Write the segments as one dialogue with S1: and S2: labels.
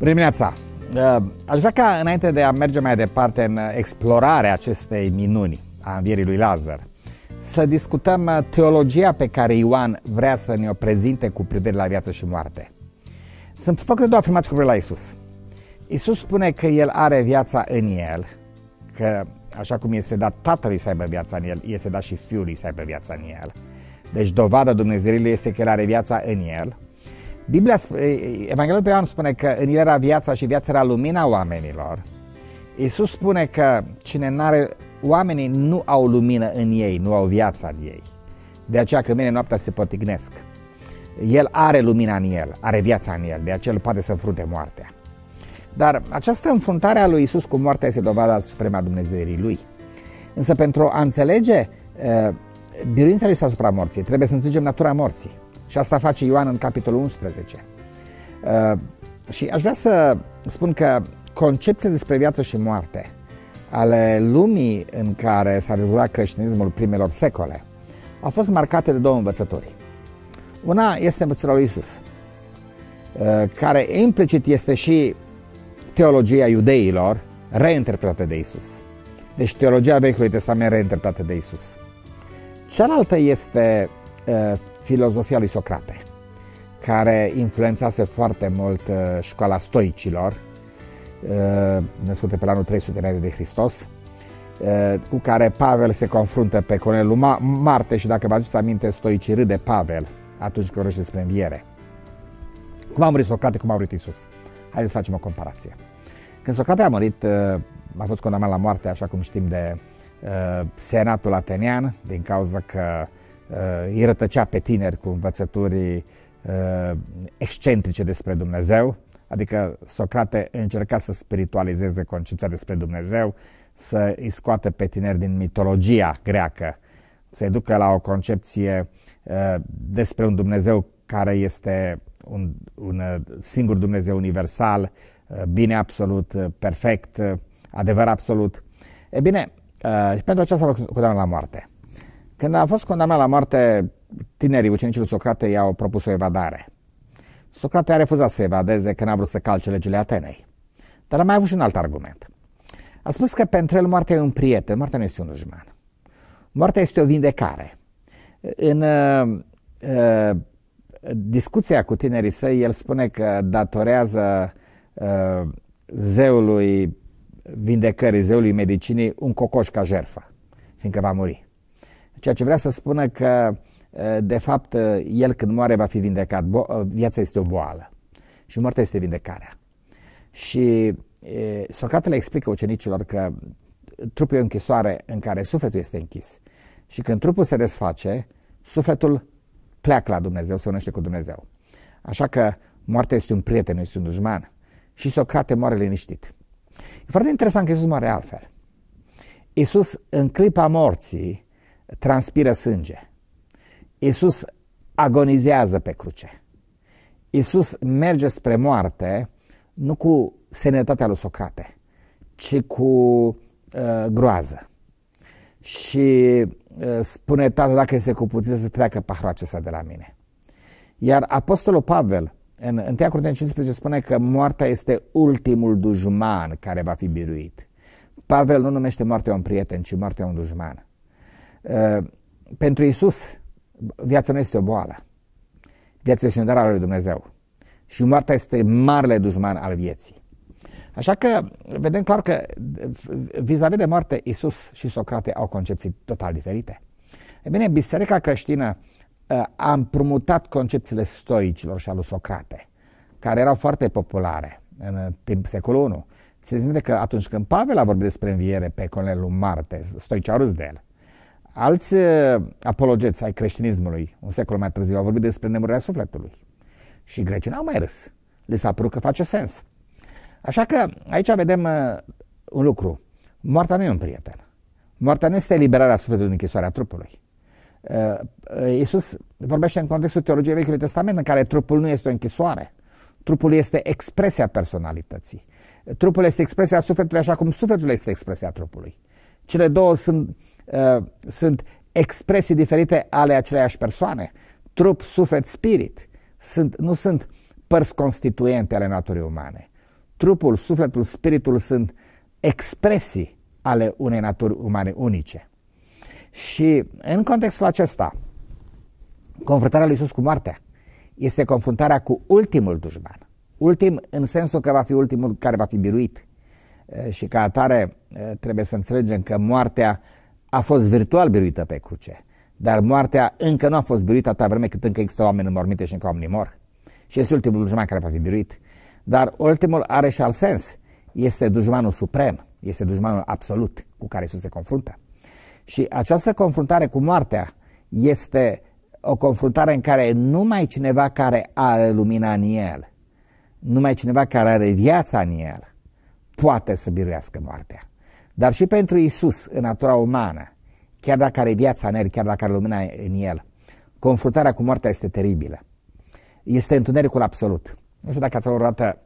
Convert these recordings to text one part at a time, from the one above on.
S1: Bună dimineața! Da. Aș vrea ca, înainte de a merge mai departe în explorarea acestei minuni a învierii lui Lazar, să discutăm uh, teologia pe care Ioan vrea să ne-o prezinte cu privire la viață și moarte. Sunt făcute două afirmații cu privire la Isus. Isus spune că El are viața în El, că așa cum este dat Tatălui să aibă viața în El, este dat și Fiului să aibă viața în El. Deci dovada Dumnezeirii este că El are viața în El – Biblia, Evanghelia pe Ioan spune că în el era viața și viața era lumina oamenilor. Iisus spune că cine nu are oamenii nu au lumină în ei, nu au viața în ei. De aceea că mine noaptea se potignesc. El are lumina în el, are viața în el, de aceea el poate să înfrunte moartea. Dar această înfruntare a lui Isus cu moartea este dovada suprema Dumnezeirii lui. Însă pentru a înțelege uh, biruința lui asupra morții, trebuie să înțelegem natura morții. Și asta face Ioan în capitolul 11. Uh, și aș vrea să spun că concepția despre viață și moarte ale lumii în care s-a dezvoltat creștinismul primelor secole a fost marcată de două învățători. Una este învățătura lui Isus, uh, care implicit este și teologia iudeilor reinterpretată de Isus. Deci teologia Vechiului Testament reinterpretată de Isus. Cealaltă este uh, filozofia lui Socrate, care influențase foarte mult uh, școala stoicilor, uh, născute pe anul 300 înainte de Hristos, uh, cu care Pavel se confruntă pe colonelul Marte și dacă vă aduceți aminte, stoicii râde Pavel atunci când vorbește despre înviere. Cum a murit Socrate, cum a murit Isus? Haideți să facem o comparație. Când Socrate a murit, a fost condamnat la moarte, așa cum știm de Senatul Atenian, din cauza că Uh, îi rătăcea pe tineri cu învățături uh, excentrice despre Dumnezeu, adică Socrate încerca să spiritualizeze concepția despre Dumnezeu, să îi scoată pe tineri din mitologia greacă, să-i ducă la o concepție uh, despre un Dumnezeu care este un, un singur Dumnezeu universal, bine absolut, perfect, adevăr absolut. E bine, și pentru aceasta vă la moarte. Când a fost condamnat la moarte, tinerii ucenicii lui Socrate i-au propus o evadare. Socrate a refuzat să evadeze că n-a vrut să calce legile Atenei. Dar a mai avut și un alt argument. A spus că pentru el moartea e un prieten, moartea nu este un dușman. Moartea este o vindecare. În uh, uh, discuția cu tinerii săi, el spune că datorează uh, zeului vindecării, zeului medicinii, un cocoș ca jerfă, fiindcă va muri. Ceea ce vrea să spună că, de fapt, el când moare va fi vindecat. Bo- viața este o boală și moartea este vindecarea. Și e, Socratele explică ucenicilor că trupul e o închisoare în care sufletul este închis. Și când trupul se desface, sufletul pleacă la Dumnezeu, se unește cu Dumnezeu. Așa că moartea este un prieten, nu este un dușman. Și Socrate moare liniștit. E foarte interesant că Iisus moare altfel. Iisus în clipa morții transpiră sânge. Iisus agonizează pe cruce. Iisus merge spre moarte nu cu senetatea lui Socrate, ci cu uh, groază. Și uh, spune, Tată, dacă este cu putință să treacă paharul acesta de la mine. Iar Apostolul Pavel, în 1 Corinteni 15, spune că moartea este ultimul dușman care va fi biruit. Pavel nu numește moartea un prieten, ci moartea un dușman. Uh, pentru Isus, viața nu este o boală. Viața este un dar al lui Dumnezeu. Și moartea este marele dușman al vieții. Așa că vedem clar că uh, vis-a-vis de moarte, Isus și Socrate au concepții total diferite. E bine, biserica creștină uh, a împrumutat concepțiile stoicilor și al lui Socrate, care erau foarte populare în timp secolul I. Țineți minte că atunci când Pavel a vorbit despre înviere pe colonelul Marte, stoicii au râs de el. Alți uh, apologeți ai creștinismului, un secol mai târziu, au vorbit despre nemurirea sufletului. Și grecii n-au mai râs. Li s-a părut că face sens. Așa că aici vedem uh, un lucru. Moartea nu e un prieten. Moartea nu este eliberarea sufletului din închisoarea trupului. Uh, Iisus vorbește în contextul teologiei Vechiului Testament în care trupul nu este o închisoare. Trupul este expresia personalității. Trupul este expresia sufletului așa cum sufletul este expresia trupului. Cele două sunt Uh, sunt expresii diferite ale aceleiași persoane. Trup, suflet, spirit sunt, nu sunt părți constituente ale naturii umane. Trupul, sufletul, spiritul sunt expresii ale unei naturi umane unice. Și în contextul acesta, confruntarea lui Iisus cu moartea este confruntarea cu ultimul dușman. Ultim în sensul că va fi ultimul care va fi biruit. Uh, și ca atare uh, trebuie să înțelegem că moartea a fost virtual biruită pe cruce, dar moartea încă nu a fost biruită atâta vreme cât încă există oameni mormite și încă oamenii mor. Și este ultimul dușman care va fi biruit. Dar ultimul are și alt sens. Este dușmanul suprem, este dușmanul absolut cu care Isus se confruntă. Și această confruntare cu moartea este o confruntare în care numai cineva care are lumina în el, numai cineva care are viața în el, poate să biruiască moartea dar și pentru Isus în natura umană, chiar dacă are viața în el, chiar dacă are lumina în el, confruntarea cu moartea este teribilă. Este întunericul absolut. Nu știu dacă ați avut dată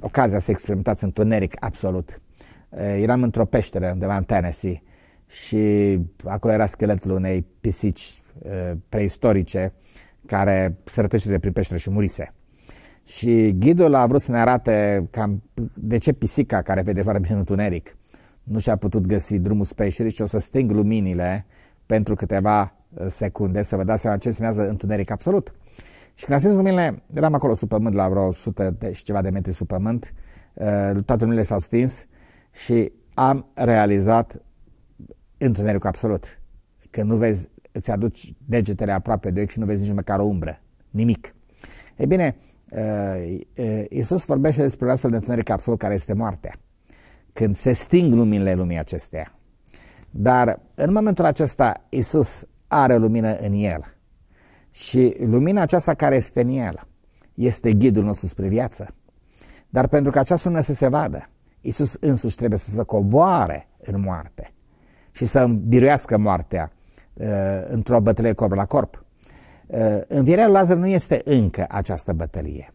S1: ocazia să experimentați întuneric absolut. Eh, eram într-o peșteră undeva în Tennessee și acolo era scheletul unei pisici eh, preistorice care se rătășise prin peșteră și murise. Și ghidul a vrut să ne arate cam de ce pisica care vede foarte bine întuneric nu și-a putut găsi drumul speșrii și o să sting luminile pentru câteva uh, secunde să vă dați seama ce înseamnă întuneric absolut. Și când stins luminile, eram acolo sub pământ, la vreo 100 de și ceva de metri sub pământ, uh, toate luminile s-au stins și am realizat întunericul absolut. Că nu vezi, îți aduci degetele aproape de ochi și nu vezi nici măcar o umbră, nimic. Ei bine, uh, Iisus vorbește despre un astfel de întuneric absolut care este moartea când se sting luminile lumii acesteia. Dar în momentul acesta Isus are lumină în el și lumina aceasta care este în el este ghidul nostru spre viață. Dar pentru că această lumină să se vadă, Isus însuși trebuie să se coboare în moarte și să biruiască moartea uh, într-o bătălie corp la corp. Uh, învierea lui Lazar nu este încă această bătălie,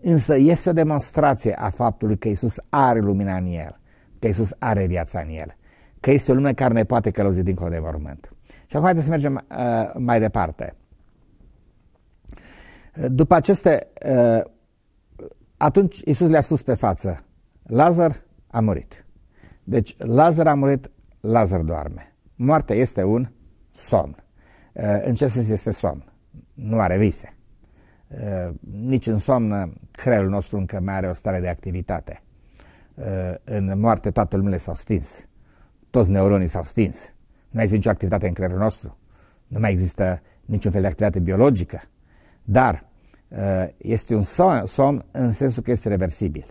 S1: însă este o demonstrație a faptului că Isus are lumina în el că Isus are viața în el, că este o lume care ne poate călăuzi dincolo de mormânt. Și acum haideți să mergem uh, mai departe. După aceste, uh, atunci Isus le-a spus pe față, Lazar a murit. Deci Lazar a murit, Lazar doarme. Moartea este un somn. Uh, în ce sens este somn? Nu are vise. Uh, nici în somn creierul nostru încă mai are o stare de activitate Eh, în moarte toată lumea s-au stins. Toți neuronii s-au stins. Nu mai există nicio activitate în creierul nostru. Nu mai există niciun fel de activitate biologică. Dar eh, este un somn în sensul că este reversibil.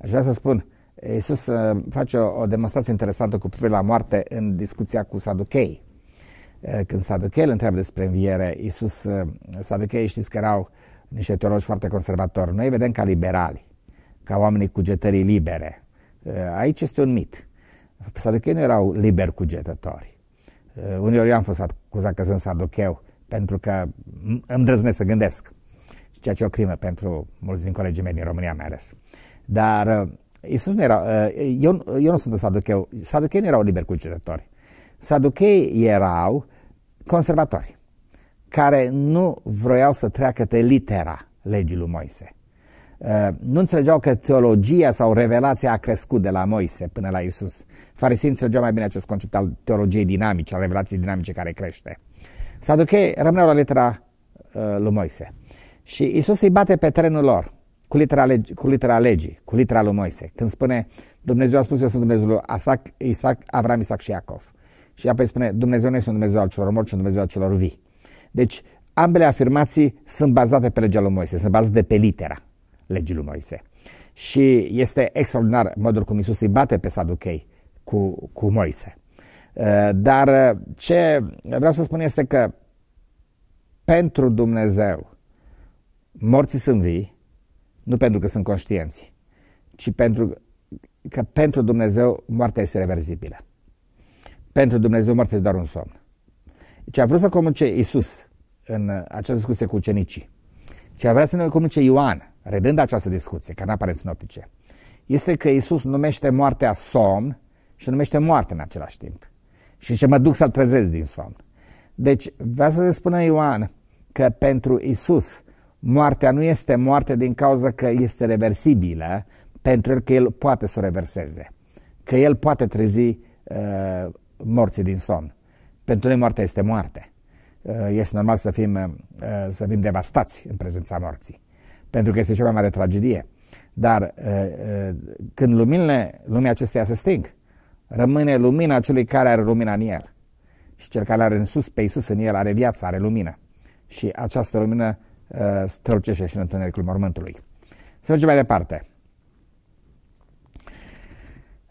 S1: Aș vrea să spun, Iisus eh, face o, o demonstrație interesantă cu privire la moarte în discuția cu Saduchei. Când Saduchei îl întreabă despre înviere, Iisus, Saduchei știți că erau niște teologi foarte conservatori. Noi vedem ca liberali ca oamenii cugetării libere. Eh, aici este un mit. Saducheii nu erau liberi cugetători. Eh, uneori eu am fost acuzat că sunt saducheu pentru că îmi drăznesc să gândesc, ceea ce o crimă pentru mulți din colegii mei din România mai ales. Dar eh, Iisus nu era, eu, eu nu sunt un saducheu, saducheii nu erau liberi cugetători. Saducheii erau conservatori, care nu vroiau să treacă de litera legii lui Moise. Eh, nu înțelegeau că teologia sau revelația a crescut de la Moise până la Isus. Farisin înțelegeau mai bine acest concept al teologiei dinamice, al revelației dinamice care crește. Să Saduchei rămâneau la litera uh, lui Moise. Și Isus îi bate pe terenul lor cu litera, legi, cu litera legii, cu litera lui Moise. Când spune Dumnezeu a spus eu sunt Dumnezeul lui Asac, Isaac, Avram, Isaac și Iacov. Și apoi spune Dumnezeu nu este un Dumnezeu al celor morți, ci un Dumnezeu al celor vii. Deci ambele afirmații sunt bazate pe legea lui Moise, sunt bazate pe litera legii lui Moise. Și este extraordinar modul cum Isus îi bate pe Saduchei cu, cu Moise. Uh, dar uh, ce vreau să spun este că pentru Dumnezeu morții sunt vii, nu pentru că sunt conștienți, ci pentru că pentru Dumnezeu moartea este reverzibilă. Pentru Dumnezeu moartea este doar un somn. Ce a vrut să comunice Isus în această discuție cu ucenicii, ce a vrea să ne comunice Ioan redând această discuție, care nu apare în sinoptice, este că Isus numește moartea somn și numește moarte în același timp. Și ce mă duc să-l trezesc din somn. Deci, vreau să spună Ioan că pentru Isus moartea nu este moarte din cauza că este reversibilă, pentru că el poate să o reverseze, că el poate trezi uh, morții din somn. Pentru noi moartea este moarte. Uh, este normal să fim, uh, să fim devastați în prezența morții pentru că este cea mai mare tragedie. Dar uh, uh, când luminile lumea acesteia se sting, rămâne lumina celui care are lumina în el. Și cel care are în sus, pe Iisus în el, are viață, are lumină. Și această lumină uh, strălucește și în întunericul mormântului. Să mergem mai departe.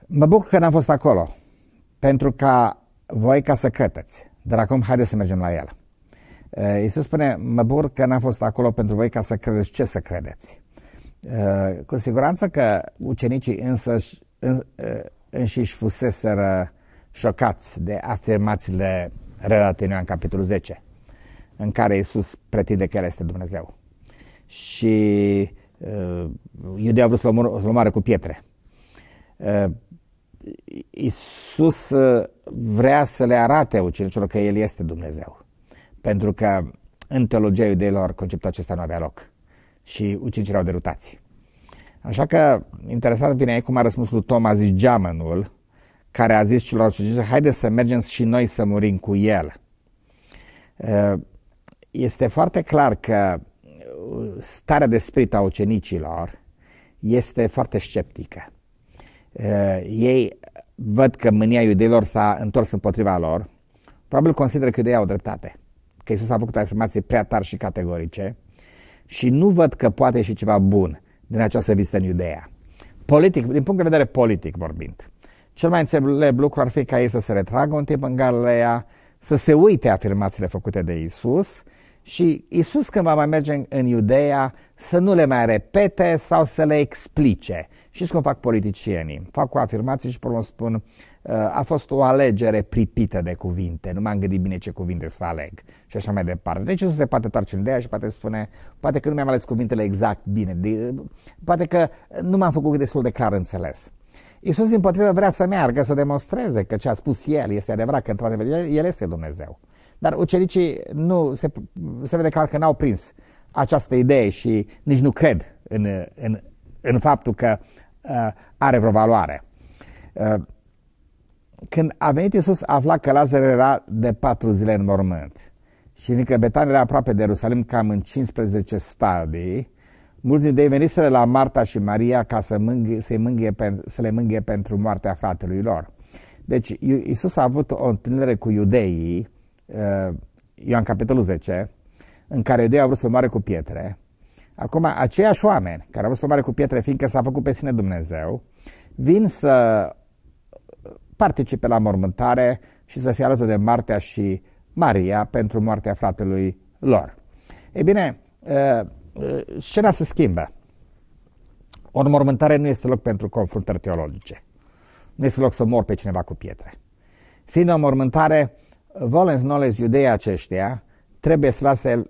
S1: Mă bucur că n-am fost acolo, pentru ca voi ca să credeți, Dar acum haideți să mergem la el. Eh, Iisus spune, mă bucur că n-am fost acolo pentru voi ca să credeți ce să credeți. Eh, cu siguranță că ucenicii însă în, eh, înșiși fuseseră șocați de afirmațiile relate în capitolul 10, în care Iisus pretinde că El este Dumnezeu. Și uh, iudeii au vrut să-L omoare cu pietre. Uh, Iisus vrea să le arate ucenicilor că El este Dumnezeu pentru că în teologia iudeilor conceptul acesta nu avea loc și ucenicii erau derutați. Așa că interesant vine aici cum a răspuns lui Toma zigeamănul, care a zis celor zice, haide să mergem și noi să murim cu el. Uh, este foarte clar că uh, starea de spirit a ucenicilor este foarte sceptică. Uh, ei văd că mânia iudeilor s-a întors împotriva lor, probabil consideră că iudeii au dreptate că Isus a făcut afirmații prea tari și categorice și nu văd că poate și ceva bun din această vizită în Iudeea. Politic, din punct de vedere politic vorbind, cel mai înțeleg lucru ar fi ca ei să se retragă un timp în Galileea, să se uite afirmațiile făcute de Isus și Isus când va mai merge în, în Iudeea să nu le mai repete sau să le explice. Știți cum fac politicienii? Fac cu afirmații și pe spun Eh, a fost o alegere pripită de cuvinte, nu m-am gândit bine ce cuvinte să aleg și așa mai departe. Deci nu se poate toarce în ideea și poate spune, poate că nu mi-am ales cuvintele exact bine, de, poate că nu m-am făcut destul de clar înțeles. Iisus, din potrivă, vrea să meargă, să demonstreze că ce a spus El este adevărat, că într-adevăr El este Dumnezeu. Dar ucenicii nu, se, se vede clar că n-au prins această idee și nici nu cred în, în, în faptul că uh, are vreo valoare. Uh, când a venit Iisus, a aflat că Lazar era de patru zile în mormânt și fiindcă Betania era aproape de Ierusalim, cam în 15 stadii, mulți dintre ei veniseră la Marta și Maria ca să, mânghi, să, mânghe, să le mânghe pentru moartea fratelui lor. Deci Isus a avut o întâlnire cu iudeii, uh, Ioan capitolul 10, în care iudeii au vrut să moare cu pietre. Acum, aceiași oameni care au vrut să moare cu pietre, fiindcă s-a făcut pe sine Dumnezeu, vin să participe la mormântare și să fie alături de Martea și Maria pentru moartea fratelui lor. Ei bine, uh, uh, scena se schimbă. O mormântare nu este loc pentru confruntări teologice. Nu este loc să mor pe cineva cu pietre. Fiind o mormântare, volens noles iudeii aceștia trebuie să lase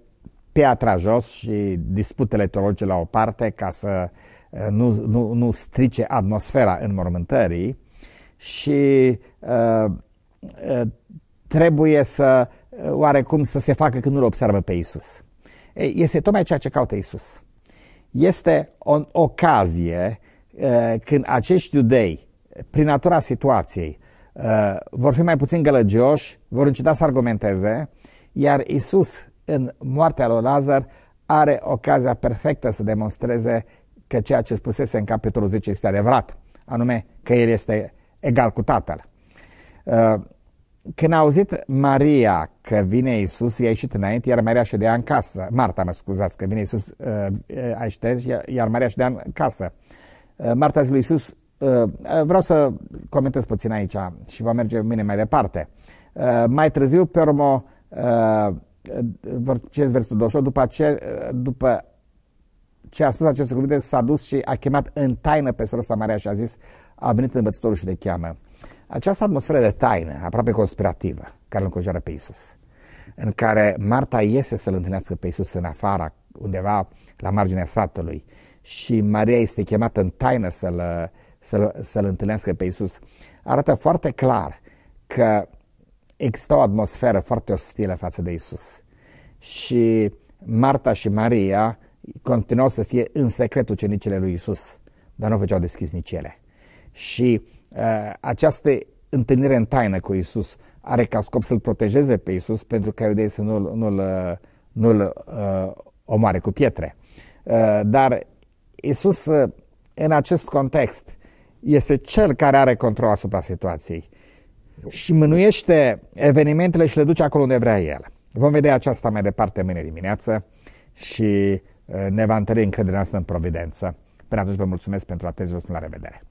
S1: piatra jos și disputele teologice la o parte ca să uh, nu, nu, nu strice atmosfera în mormântării și uh, uh, trebuie să uh, oarecum să se facă când nu-L observă pe Isus. Este tocmai ceea ce caută Isus. Este o ocazie când acești iudei, prin natura situației, vor fi mai puțin gălăgioși, vor înceta să argumenteze, iar Isus, în moartea lui Lazar, are ocazia perfectă să demonstreze că ceea ce spusese în capitolul 10 este adevărat, anume că el este egal cu tatăl. Uh, când a auzit Maria că vine Isus, i-a ieșit înainte, iar Maria ședea în casă. Marta, mă scuzați, că vine Isus, a ieșit iar Maria ședea în casă. Uh, Marta zis lui Isus, uh, vreau să comentez puțin aici și va merge mine mai departe. Mai târziu, pe urmă, versul 28, după, ce, după ce a spus aceste cuvinte, s-a dus și a chemat în taină pe sora Maria și a zis, a venit învățătorul și le cheamă. Această atmosferă de taină, aproape conspirativă, care îl înconjoară pe Isus, în care Marta iese să-l întâlnească pe Isus în afara, undeva la marginea satului, și Maria este chemată în taină să-l, să-l, să-l întâlnească pe Isus, arată foarte clar că există o atmosferă foarte ostilă față de Isus. Și Marta și Maria continuau să fie în secret ucenicile lui Isus, dar nu făceau deschis nici ele și uh, această întâlnire în taină cu Isus are ca scop să-l protejeze pe Isus pentru că iudeii să nu-l, nu-l, nu-l uh, omoare cu pietre. Uh, dar Isus, uh, în acest context, este cel care are control asupra situației și mânuiește evenimentele și le duce acolo unde vrea el. Vom vedea aceasta mai departe mâine dimineață și uh, ne va întări încrederea noastră în providență. Până atunci vă mulțumesc pentru atenție vă spun la revedere!